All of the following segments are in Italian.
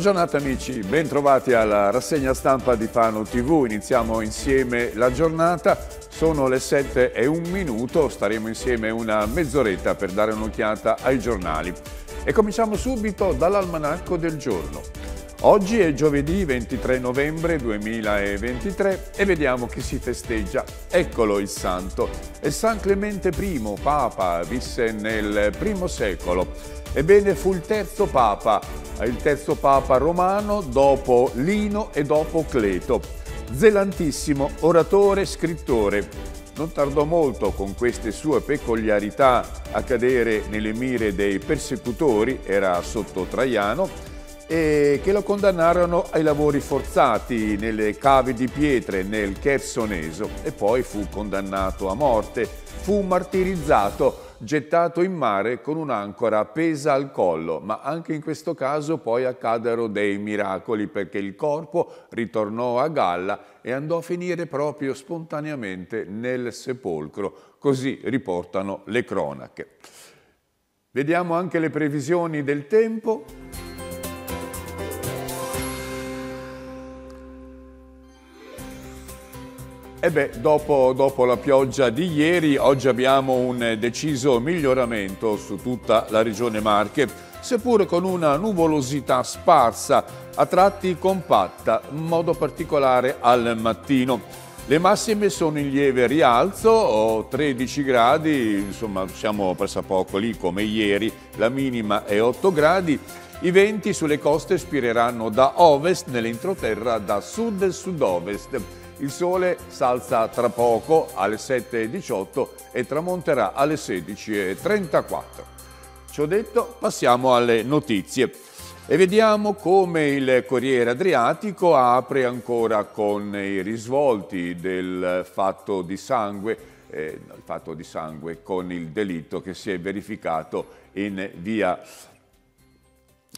Buona giornata amici, bentrovati alla rassegna stampa di Fano TV. Iniziamo insieme la giornata, sono le 7 e un minuto, staremo insieme una mezz'oretta per dare un'occhiata ai giornali. E cominciamo subito dall'almanacco del giorno. Oggi è giovedì 23 novembre 2023 e vediamo che si festeggia. Eccolo il santo. È San Clemente I, Papa, visse nel I secolo. Ebbene fu il terzo Papa il terzo papa romano dopo Lino e dopo Cleto. Zelantissimo oratore e scrittore, non tardò molto con queste sue peculiarità a cadere nelle mire dei persecutori, era sotto Traiano, e che lo condannarono ai lavori forzati nelle cave di pietre nel Chersoneso e poi fu condannato a morte. Fu martirizzato gettato in mare con un'ancora appesa al collo, ma anche in questo caso poi accadero dei miracoli perché il corpo ritornò a galla e andò a finire proprio spontaneamente nel sepolcro, così riportano le cronache. Vediamo anche le previsioni del tempo. E beh, dopo, dopo, la pioggia di ieri, oggi abbiamo un deciso miglioramento su tutta la regione Marche, seppur con una nuvolosità sparsa, a tratti compatta, in modo particolare al mattino. Le massime sono in lieve rialzo, 13 gradi, insomma siamo presso poco lì come ieri, la minima è 8 gradi, i venti sulle coste spireranno da ovest, nell'entroterra da sud e sud-ovest il sole salza tra poco alle 7.18 e tramonterà alle 16.34. Ciò detto, passiamo alle notizie e vediamo come il Corriere Adriatico apre ancora con i risvolti del fatto di sangue, eh, il fatto di sangue con il delitto che si è verificato in via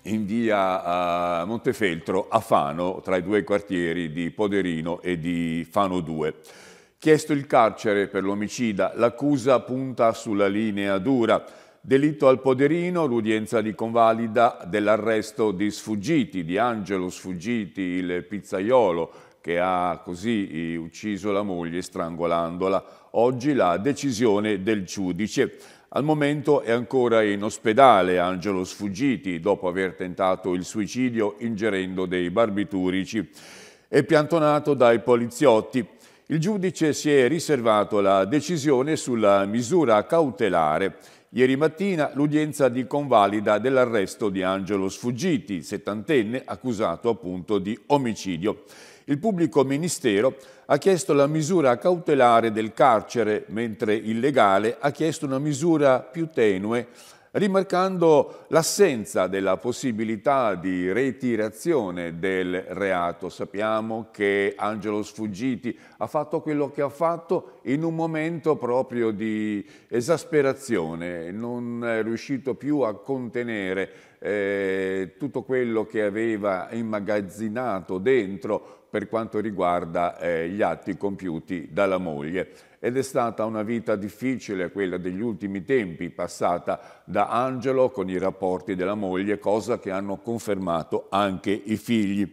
in via Montefeltro a Fano, tra i due quartieri di Poderino e di Fano 2. Chiesto il carcere per l'omicida, l'accusa punta sulla linea dura. Delitto al Poderino, l'udienza di convalida dell'arresto di Sfuggiti, di Angelo Sfuggiti, il pizzaiolo che ha così ucciso la moglie strangolandola. Oggi la decisione del giudice. Al momento è ancora in ospedale Angelo Sfuggiti dopo aver tentato il suicidio ingerendo dei barbiturici. È piantonato dai poliziotti. Il giudice si è riservato la decisione sulla misura cautelare Ieri mattina l'udienza di convalida dell'arresto di Angelo Sfuggiti, settantenne, accusato appunto di omicidio. Il pubblico ministero ha chiesto la misura cautelare del carcere, mentre il legale ha chiesto una misura più tenue rimarcando l'assenza della possibilità di ritirazione del reato. Sappiamo che Angelo Sfuggiti ha fatto quello che ha fatto in un momento proprio di esasperazione, non è riuscito più a contenere eh, tutto quello che aveva immagazzinato dentro per quanto riguarda eh, gli atti compiuti dalla moglie. Ed è stata una vita difficile, quella degli ultimi tempi, passata da Angelo con i rapporti della moglie, cosa che hanno confermato anche i figli.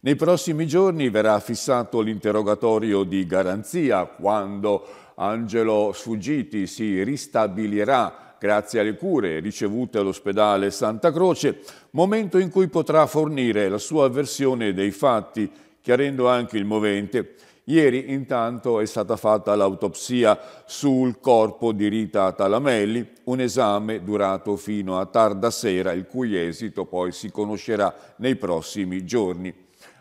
Nei prossimi giorni verrà fissato l'interrogatorio di garanzia quando Angelo Sfuggiti si ristabilirà grazie alle cure ricevute all'ospedale Santa Croce, momento in cui potrà fornire la sua versione dei fatti, chiarendo anche il movente. Ieri intanto è stata fatta l'autopsia sul corpo di Rita Talamelli, un esame durato fino a tarda sera, il cui esito poi si conoscerà nei prossimi giorni.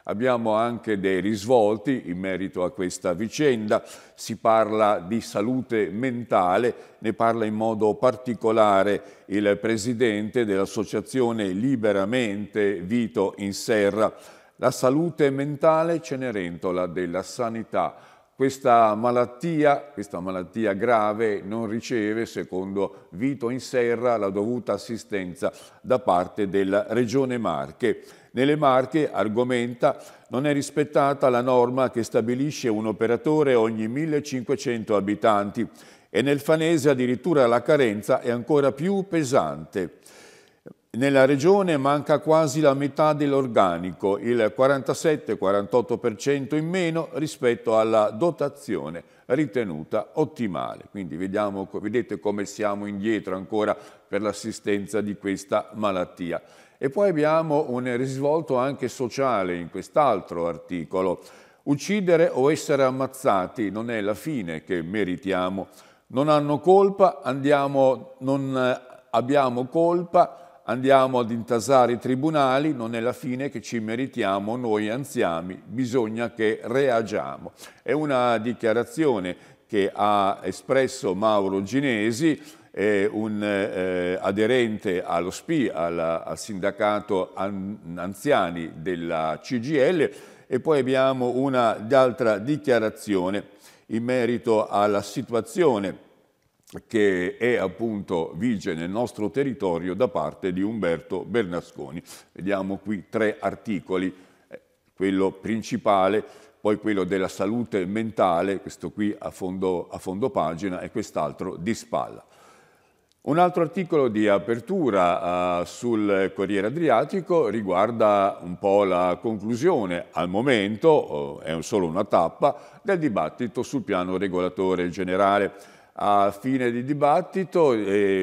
Abbiamo anche dei risvolti in merito a questa vicenda, si parla di salute mentale, ne parla in modo particolare il presidente dell'associazione Liberamente Vito in Serra, la salute mentale cenerentola della sanità. Questa malattia, questa malattia grave non riceve, secondo Vito in Serra, la dovuta assistenza da parte della Regione Marche. Nelle Marche, argomenta, non è rispettata la norma che stabilisce un operatore ogni 1500 abitanti e nel Fanese addirittura la carenza è ancora più pesante. Nella regione manca quasi la metà dell'organico, il 47-48% in meno rispetto alla dotazione ritenuta ottimale. Quindi vediamo, vedete come siamo indietro ancora per l'assistenza di questa malattia. E poi abbiamo un risvolto anche sociale in quest'altro articolo. Uccidere o essere ammazzati non è la fine che meritiamo. Non hanno colpa, andiamo, non abbiamo colpa, andiamo ad intasare i tribunali, non è la fine che ci meritiamo noi anziani, bisogna che reagiamo. È una dichiarazione che ha espresso Mauro Ginesi, un eh, aderente allo SPI, alla, al sindacato an, anziani della CGL, e poi abbiamo un'altra dichiarazione in merito alla situazione che è appunto vige nel nostro territorio da parte di Umberto Bernasconi. Vediamo qui tre articoli, eh, quello principale, poi quello della salute mentale, questo qui a fondo, a fondo pagina, e quest'altro di spalla. Un altro articolo di apertura uh, sul Corriere Adriatico riguarda un po' la conclusione, al momento, uh, è solo una tappa, del dibattito sul piano regolatore generale. A fine di dibattito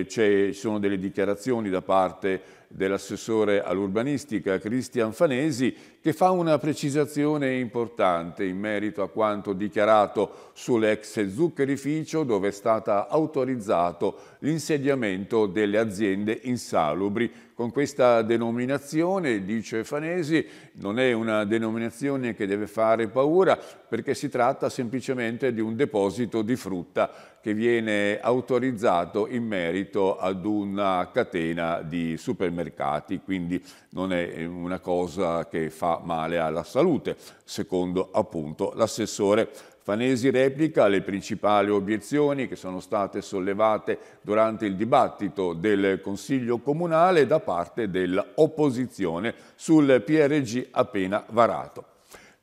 ci sono delle dichiarazioni da parte dell'assessore all'urbanistica Cristian Fanesi che fa una precisazione importante in merito a quanto dichiarato sull'ex zuccherificio dove è stato autorizzato l'insediamento delle aziende insalubri. Con questa denominazione, dice Fanesi, non è una denominazione che deve fare paura perché si tratta semplicemente di un deposito di frutta che viene autorizzato in merito ad una catena di supermercati, quindi non è una cosa che fa male alla salute, secondo appunto l'assessore Fanesi replica le principali obiezioni che sono state sollevate durante il dibattito del Consiglio Comunale da parte dell'opposizione sul PRG appena varato.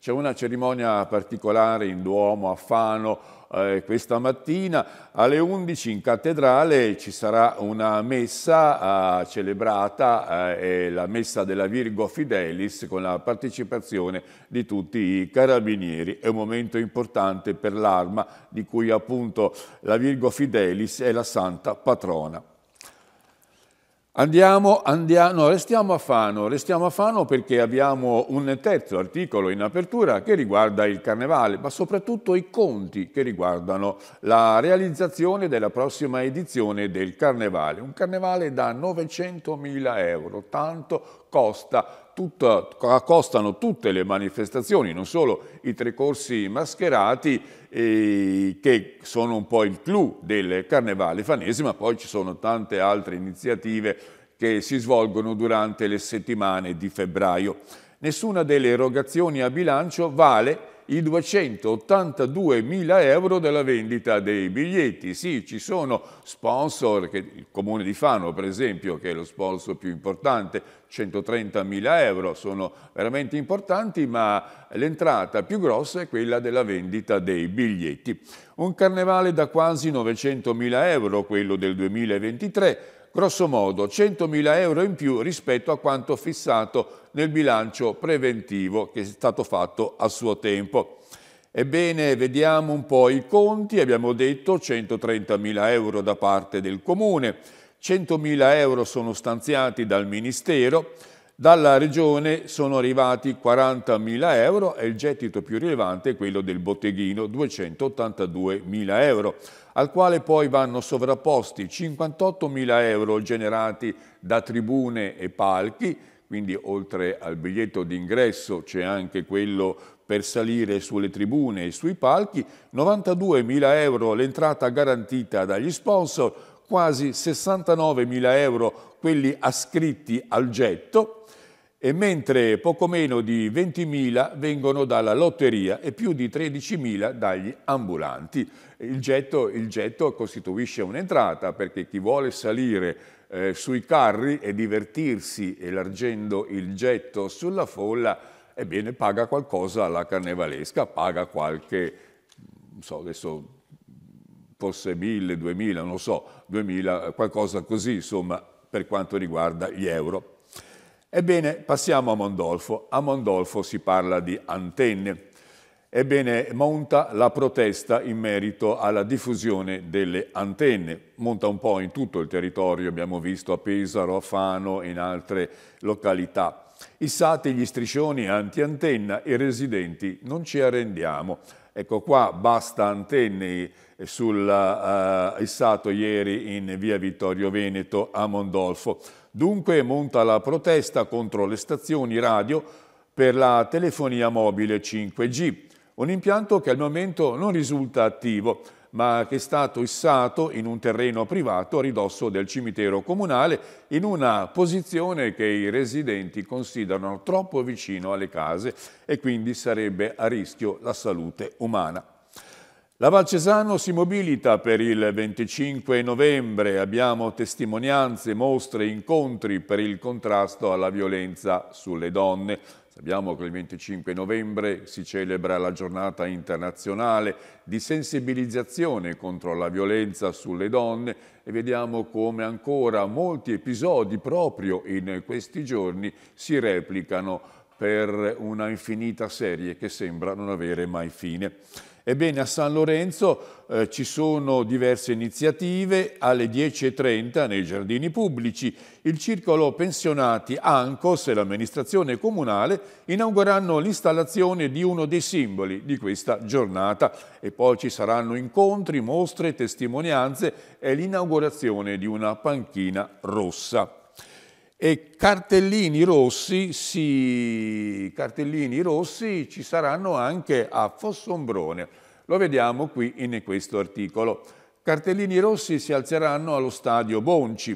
C'è una cerimonia particolare in Duomo a Fano eh, questa mattina. Alle 11 in cattedrale ci sarà una messa eh, celebrata, eh, la messa della Virgo Fidelis, con la partecipazione di tutti i carabinieri. È un momento importante per l'arma di cui appunto la Virgo Fidelis è la santa patrona. Andiamo, andiamo, no, restiamo a Fano, restiamo a Fano perché abbiamo un terzo articolo in apertura che riguarda il carnevale, ma soprattutto i conti che riguardano la realizzazione della prossima edizione del carnevale. Un carnevale da 900.000 euro, tanto costa tutta, accostano tutte le manifestazioni, non solo i tre corsi mascherati eh, che sono un po' il clou del Carnevale fanese, ma poi ci sono tante altre iniziative che si svolgono durante le settimane di febbraio. Nessuna delle erogazioni a bilancio vale i 282 mila euro della vendita dei biglietti. Sì, ci sono sponsor, che, il comune di Fano per esempio, che è lo sponsor più importante, 130 mila euro, sono veramente importanti, ma l'entrata più grossa è quella della vendita dei biglietti. Un carnevale da quasi 900 mila euro, quello del 2023, grosso modo 100.000 euro in più rispetto a quanto fissato nel bilancio preventivo che è stato fatto a suo tempo. Ebbene, vediamo un po' i conti, abbiamo detto 130.000 euro da parte del Comune, 100.000 euro sono stanziati dal Ministero, dalla regione sono arrivati 40.000 euro e il gettito più rilevante è quello del botteghino, 282.000 euro, al quale poi vanno sovrapposti 58.000 euro generati da tribune e palchi, quindi oltre al biglietto d'ingresso c'è anche quello per salire sulle tribune e sui palchi, 92.000 euro l'entrata garantita dagli sponsor, quasi 69.000 euro quelli ascritti al getto, e mentre poco meno di 20.000 vengono dalla lotteria e più di 13.000 dagli ambulanti. Il getto, il getto costituisce un'entrata perché chi vuole salire eh, sui carri e divertirsi elargendo il getto sulla folla, ebbene paga qualcosa alla carnevalesca, paga qualche, non so adesso forse 1.000, 2.000, non so, 2.000, qualcosa così insomma per quanto riguarda gli euro. Ebbene, passiamo a Mondolfo. A Mondolfo si parla di antenne. Ebbene, monta la protesta in merito alla diffusione delle antenne. Monta un po' in tutto il territorio, abbiamo visto a Pesaro, a Fano e in altre località. I sati, gli striscioni anti-antenna i residenti, non ci arrendiamo. Ecco qua, basta antenne, eh, sul uh, eh, issato ieri in via Vittorio Veneto a Mondolfo. Dunque monta la protesta contro le stazioni radio per la telefonia mobile 5G, un impianto che al momento non risulta attivo, ma che è stato issato in un terreno privato a ridosso del cimitero comunale in una posizione che i residenti considerano troppo vicino alle case e quindi sarebbe a rischio la salute umana. La Valcesano si mobilita per il 25 novembre, abbiamo testimonianze, mostre, incontri per il contrasto alla violenza sulle donne. Sappiamo che il 25 novembre si celebra la giornata internazionale di sensibilizzazione contro la violenza sulle donne e vediamo come ancora molti episodi proprio in questi giorni si replicano per una infinita serie che sembra non avere mai fine. Ebbene, a San Lorenzo eh, ci sono diverse iniziative, alle 10.30 nei giardini pubblici il circolo pensionati ANCOS e l'amministrazione comunale inaugurano l'installazione di uno dei simboli di questa giornata e poi ci saranno incontri, mostre, testimonianze e l'inaugurazione di una panchina rossa e cartellini rossi, sì, cartellini rossi, ci saranno anche a Fossombrone. Lo vediamo qui in questo articolo. Cartellini rossi si alzeranno allo stadio Bonci.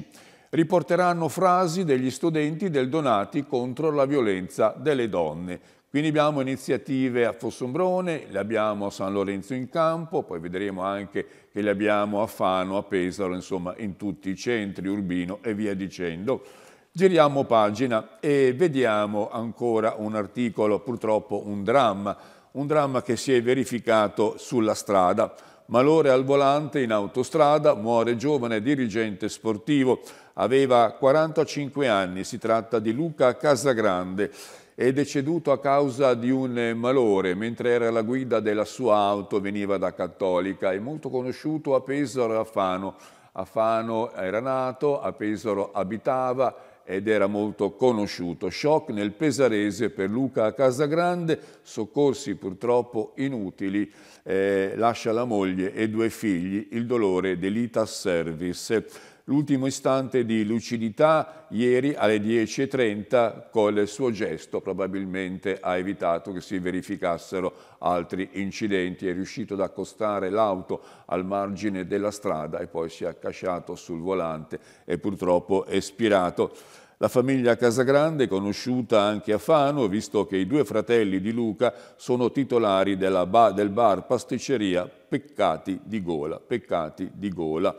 Riporteranno frasi degli studenti del Donati contro la violenza delle donne. Quindi abbiamo iniziative a Fossombrone, le abbiamo a San Lorenzo in Campo, poi vedremo anche che le abbiamo a Fano, a Pesaro, insomma in tutti i centri, Urbino e via dicendo. Giriamo pagina e vediamo ancora un articolo, purtroppo un dramma, un dramma che si è verificato sulla strada. Malore al volante in autostrada, muore giovane dirigente sportivo, aveva 45 anni, si tratta di Luca Casagrande, è deceduto a causa di un malore mentre era alla guida della sua auto, veniva da Cattolica, è molto conosciuto a Pesaro e a Fano. A Fano era nato, a Pesaro abitava, ed era molto conosciuto. Shock nel Pesarese per Luca a Casagrande, soccorsi purtroppo inutili, eh, lascia la moglie e due figli, il dolore dell'Ita Service l'ultimo istante di lucidità ieri alle 10.30 col suo gesto probabilmente ha evitato che si verificassero altri incidenti, è riuscito ad accostare l'auto al margine della strada e poi si è accasciato sul volante e purtroppo è spirato. La famiglia Casagrande, conosciuta anche a Fano, visto che i due fratelli di Luca sono titolari ba del bar pasticceria Peccati di Gola. Peccati di Gola.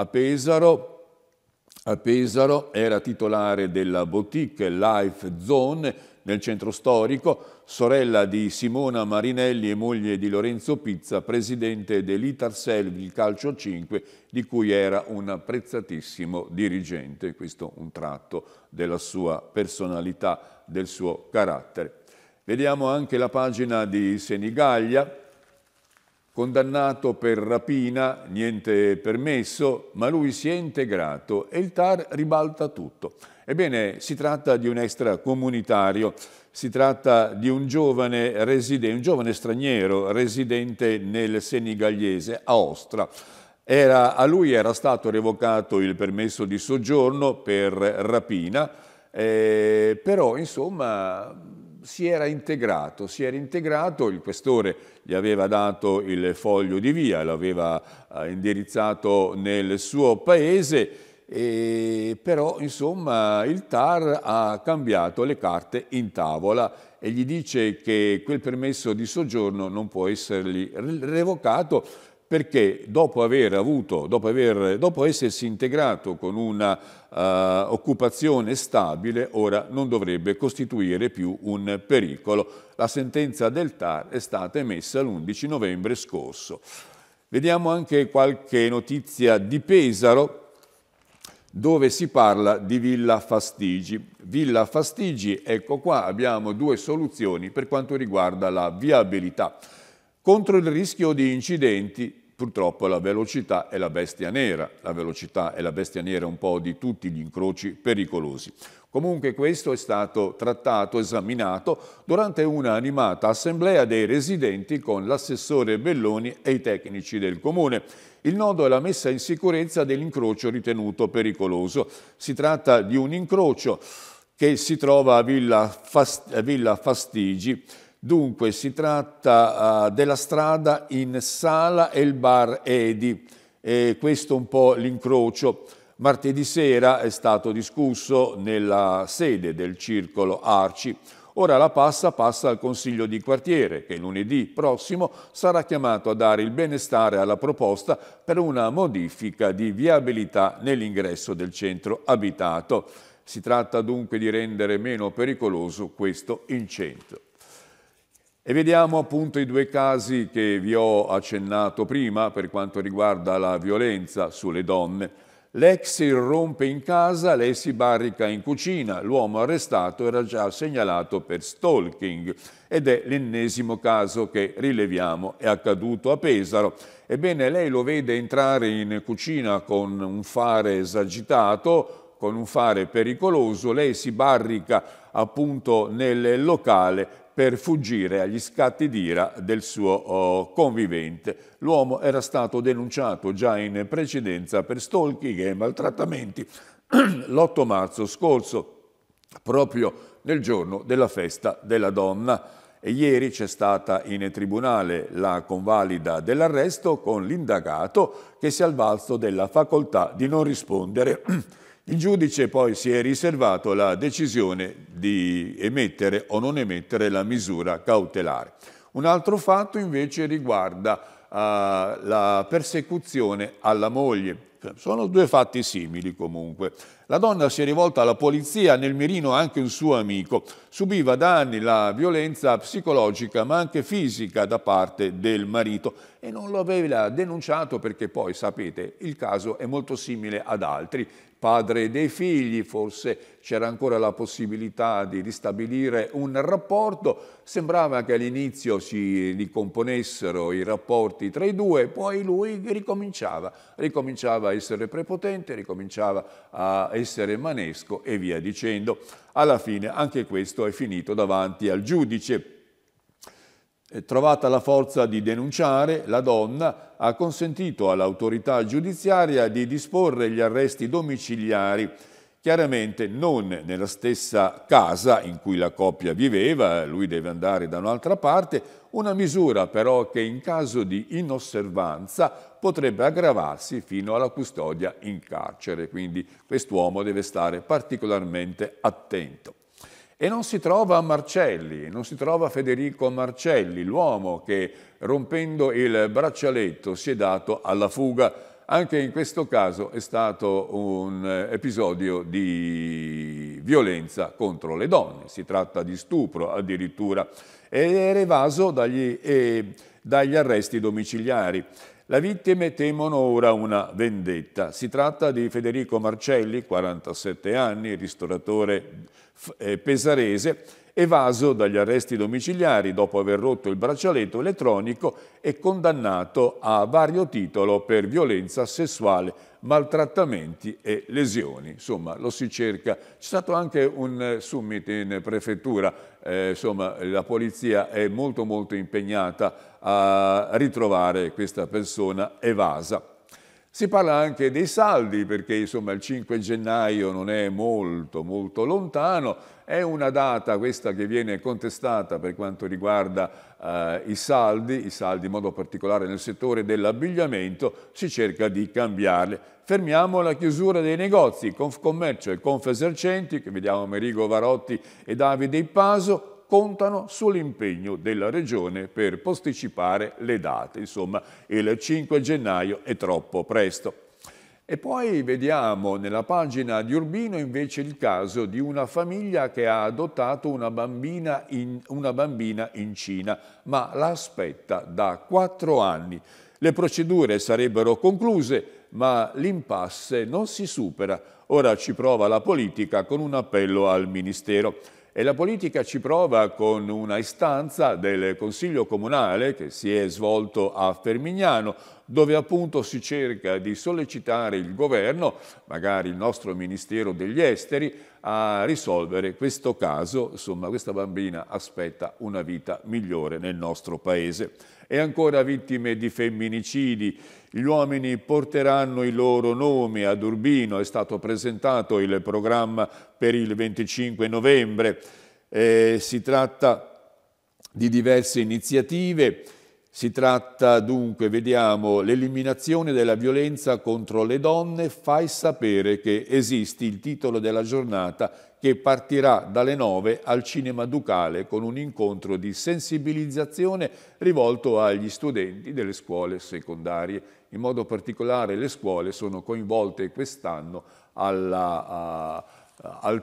A Pesaro, a Pesaro era titolare della boutique Life Zone nel centro storico, sorella di Simona Marinelli e moglie di Lorenzo Pizza, presidente dell'Itarsel il Calcio 5, di cui era un apprezzatissimo dirigente. Questo un tratto della sua personalità, del suo carattere. Vediamo anche la pagina di Senigallia, condannato per rapina, niente permesso, ma lui si è integrato e il TAR ribalta tutto. Ebbene, si tratta di un extracomunitario, si tratta di un giovane, reside, un giovane straniero residente nel Senigalliese, a Ostra. Era, a lui era stato revocato il permesso di soggiorno per rapina, eh, però insomma si era integrato, si era integrato, il questore gli aveva dato il foglio di via, l'aveva eh, indirizzato nel suo paese, e però insomma il TAR ha cambiato le carte in tavola e gli dice che quel permesso di soggiorno non può essergli revocato perché dopo, aver avuto, dopo, aver, dopo essersi integrato con una uh, occupazione stabile, ora non dovrebbe costituire più un pericolo. La sentenza del TAR è stata emessa l'11 novembre scorso. Vediamo anche qualche notizia di Pesaro, dove si parla di Villa Fastigi. Villa Fastigi, ecco qua, abbiamo due soluzioni per quanto riguarda la viabilità contro il rischio di incidenti, purtroppo la velocità è la bestia nera. La velocità è la bestia nera un po' di tutti gli incroci pericolosi. Comunque questo è stato trattato, esaminato durante una animata assemblea dei residenti con l'assessore Belloni e i tecnici del comune. Il nodo è la messa in sicurezza dell'incrocio ritenuto pericoloso. Si tratta di un incrocio che si trova a Villa, Fastigi, Dunque si tratta uh, della strada in Sala e il bar Edi, e questo è un po' l'incrocio. Martedì sera è stato discusso nella sede del circolo Arci. Ora la passa passa al Consiglio di quartiere, che lunedì prossimo sarà chiamato a dare il benestare alla proposta per una modifica di viabilità nell'ingresso del centro abitato. Si tratta dunque di rendere meno pericoloso questo incendio. E vediamo appunto i due casi che vi ho accennato prima per quanto riguarda la violenza sulle donne. L'ex irrompe in casa, lei si barrica in cucina, l'uomo arrestato era già segnalato per stalking ed è l'ennesimo caso che rileviamo, è accaduto a Pesaro. Ebbene, lei lo vede entrare in cucina con un fare esagitato, con un fare pericoloso, lei si barrica appunto nel locale, per fuggire agli scatti d'ira del suo oh, convivente. L'uomo era stato denunciato già in precedenza per stalking e maltrattamenti l'8 marzo scorso, proprio nel giorno della festa della donna. E ieri c'è stata in tribunale la convalida dell'arresto con l'indagato che si è alvalso della facoltà di non rispondere Il giudice poi si è riservato la decisione di emettere o non emettere la misura cautelare. Un altro fatto invece riguarda uh, la persecuzione alla moglie. Sono due fatti simili comunque. La donna si è rivolta alla polizia, nel mirino anche un suo amico. Subiva da anni la violenza psicologica ma anche fisica da parte del marito e non lo aveva denunciato perché poi, sapete, il caso è molto simile ad altri padre dei figli, forse c'era ancora la possibilità di ristabilire un rapporto, sembrava che all'inizio si ricomponessero i rapporti tra i due, poi lui ricominciava, ricominciava a essere prepotente, ricominciava a essere manesco e via dicendo. Alla fine anche questo è finito davanti al giudice. Trovata la forza di denunciare, la donna ha consentito all'autorità giudiziaria di disporre gli arresti domiciliari, chiaramente non nella stessa casa in cui la coppia viveva, lui deve andare da un'altra parte, una misura però che in caso di inosservanza potrebbe aggravarsi fino alla custodia in carcere, quindi quest'uomo deve stare particolarmente attento. E non si trova Marcelli, non si trova Federico Marcelli, l'uomo che rompendo il braccialetto si è dato alla fuga. Anche in questo caso è stato un episodio di violenza contro le donne, si tratta di stupro addirittura, ed era evaso dagli, eh, dagli arresti domiciliari. Le vittime temono ora una vendetta. Si tratta di Federico Marcelli, 47 anni, ristoratore eh, pesarese, evaso dagli arresti domiciliari dopo aver rotto il braccialetto elettronico e condannato a vario titolo per violenza sessuale, maltrattamenti e lesioni. Insomma, lo si cerca. C'è stato anche un eh, summit in prefettura, eh, insomma, la polizia è molto molto impegnata a ritrovare questa persona evasa. Si parla anche dei saldi perché insomma, il 5 gennaio non è molto molto lontano, è una data questa che viene contestata per quanto riguarda eh, i saldi, i saldi in modo particolare nel settore dell'abbigliamento, si cerca di cambiarli. Fermiamo la chiusura dei negozi, Confcommercio e Confesercenti, che vediamo Merigo Varotti e Davide Ippaso, contano sull'impegno della Regione per posticipare le date. Insomma, il 5 gennaio è troppo presto. E poi vediamo nella pagina di Urbino invece il caso di una famiglia che ha adottato una bambina in, una bambina in Cina, ma la aspetta da quattro anni. Le procedure sarebbero concluse, ma l'impasse non si supera. Ora ci prova la politica con un appello al Ministero e la politica ci prova con una istanza del Consiglio Comunale che si è svolto a Fermignano dove appunto si cerca di sollecitare il governo, magari il nostro Ministero degli Esteri, a risolvere questo caso. Insomma, questa bambina aspetta una vita migliore nel nostro Paese. E ancora vittime di femminicidi, gli uomini porteranno i loro nomi. Ad Urbino è stato presentato il programma per il 25 novembre. Eh, si tratta di diverse iniziative. Si tratta dunque, vediamo, l'eliminazione della violenza contro le donne, fai sapere che esisti il titolo della giornata che partirà dalle 9 al Cinema Ducale con un incontro di sensibilizzazione rivolto agli studenti delle scuole secondarie. In modo particolare le scuole sono coinvolte quest'anno al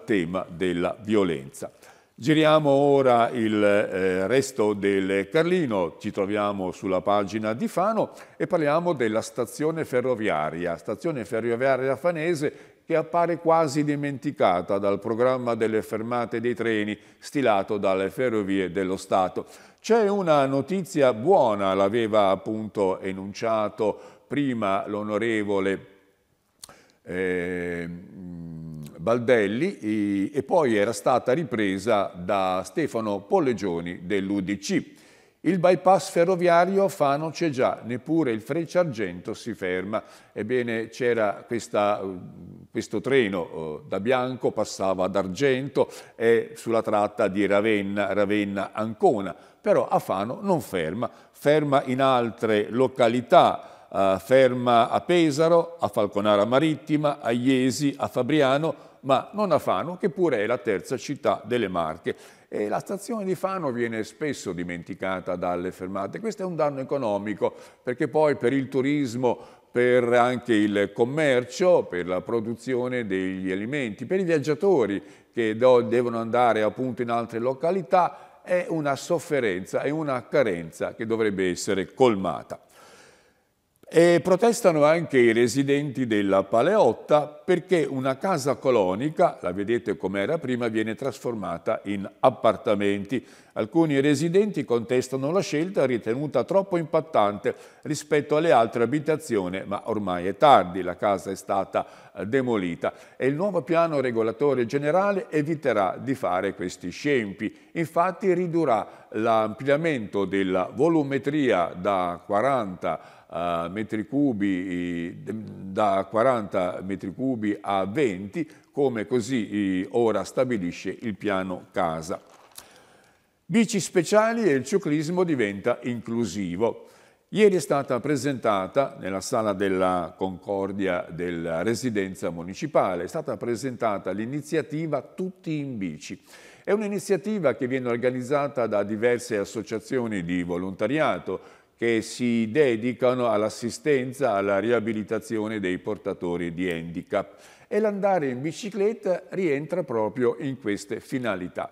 tema della violenza. Giriamo ora il eh, resto del Carlino, ci troviamo sulla pagina di Fano e parliamo della stazione ferroviaria. Stazione ferroviaria fanese che appare quasi dimenticata dal programma delle fermate dei treni stilato dalle Ferrovie dello Stato. C'è una notizia buona, l'aveva appunto enunciato prima l'onorevole eh, Baldelli e poi era stata ripresa da Stefano Pollegioni dell'UDC. Il bypass ferroviario Fano c'è già, neppure il Frecciargento si ferma. Ebbene c'era uh, questo treno uh, da Bianco, passava ad Argento e sulla tratta di Ravenna, Ravenna-Ancona, però a Fano non ferma, ferma in altre località, eh, ferma a Pesaro, a Falconara Marittima, a Iesi, a Fabriano, ma non a Fano, che pure è la terza città delle Marche. E la stazione di Fano viene spesso dimenticata dalle fermate. Questo è un danno economico perché poi per il turismo, per anche il commercio, per la produzione degli alimenti, per i viaggiatori che devono andare appunto in altre località, è una sofferenza, è una carenza che dovrebbe essere colmata. E protestano anche i residenti della Paleotta perché una casa colonica, la vedete com'era prima, viene trasformata in appartamenti. Alcuni residenti contestano la scelta ritenuta troppo impattante rispetto alle altre abitazioni, ma ormai è tardi, la casa è stata eh, demolita e il nuovo piano regolatore generale eviterà di fare questi scempi. Infatti ridurrà l'ampliamento della volumetria da 40 a uh, metri cubi da 40 metri cubi a 20, come così ora stabilisce il piano casa. Bici speciali e il ciclismo diventa inclusivo. Ieri è stata presentata nella sala della Concordia della Residenza Municipale, è stata presentata l'iniziativa Tutti in Bici. È un'iniziativa che viene organizzata da diverse associazioni di volontariato, che si dedicano all'assistenza, alla riabilitazione dei portatori di handicap e l'andare in bicicletta rientra proprio in queste finalità.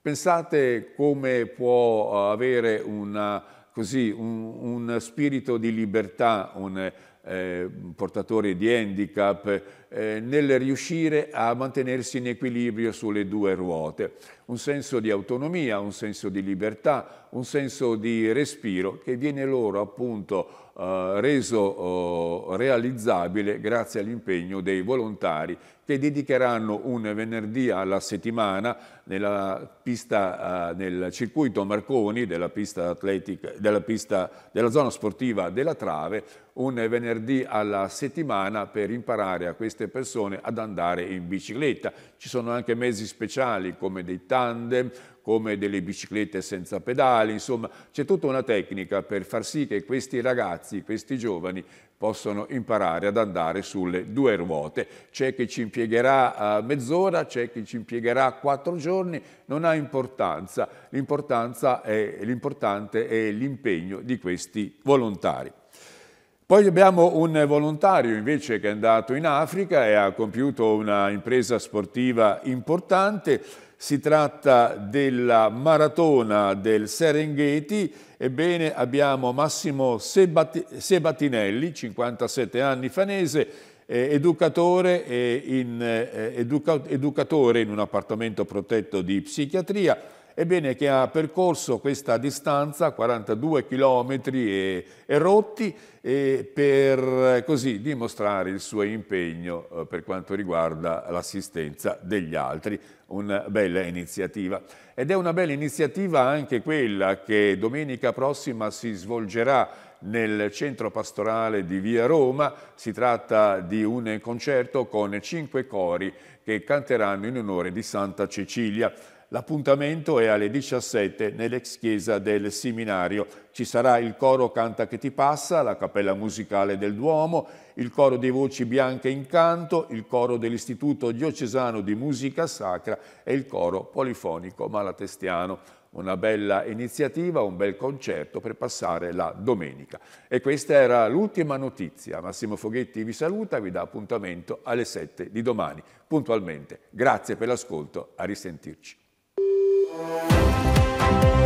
Pensate come può eh, avere una, così, un, un, spirito di libertà, un, eh, portatori di handicap, eh, nel riuscire a mantenersi in equilibrio sulle due ruote. Un senso di autonomia, un senso di libertà, un senso di respiro che viene loro appunto eh, reso oh, realizzabile grazie all'impegno dei volontari che dedicheranno un venerdì alla settimana nella pista, uh, nel circuito Marconi della pista, atletica, della pista della zona sportiva della Trave, un venerdì alla settimana per imparare a queste persone ad andare in bicicletta. Ci sono anche mezzi speciali come dei tandem, come delle biciclette senza pedali, insomma c'è tutta una tecnica per far sì che questi ragazzi, questi giovani possono imparare ad andare sulle due ruote. C'è chi ci impiegherà eh, mezz'ora, c'è chi ci impiegherà quattro giorni, non ha importanza, l'importante è l'impegno di questi volontari. Poi abbiamo un volontario invece che è andato in Africa e ha compiuto una impresa sportiva importante, si tratta della maratona del Serengeti, ebbene abbiamo Massimo Sebati Sebatinelli, 57 anni, fanese, eh, educatore, eh, in, eh, educa educatore in un appartamento protetto di psichiatria, ebbene che ha percorso questa distanza, 42 km e, e rotti, e per così dimostrare il suo impegno eh, per quanto riguarda l'assistenza degli altri una bella iniziativa. Ed è una bella iniziativa anche quella che domenica prossima si svolgerà nel centro pastorale di Via Roma. Si tratta di un concerto con cinque cori che canteranno in onore di Santa Cecilia. L'appuntamento è alle 17 nell'ex chiesa del seminario. Ci sarà il coro Canta che ti passa, la cappella musicale del Duomo, il coro di voci bianche in canto, il coro dell'Istituto Diocesano di Musica Sacra e il coro polifonico malatestiano. Una bella iniziativa, un bel concerto per passare la domenica. E questa era l'ultima notizia. Massimo Foghetti vi saluta, vi dà appuntamento alle 7 di domani, puntualmente. Grazie per l'ascolto, a risentirci. Música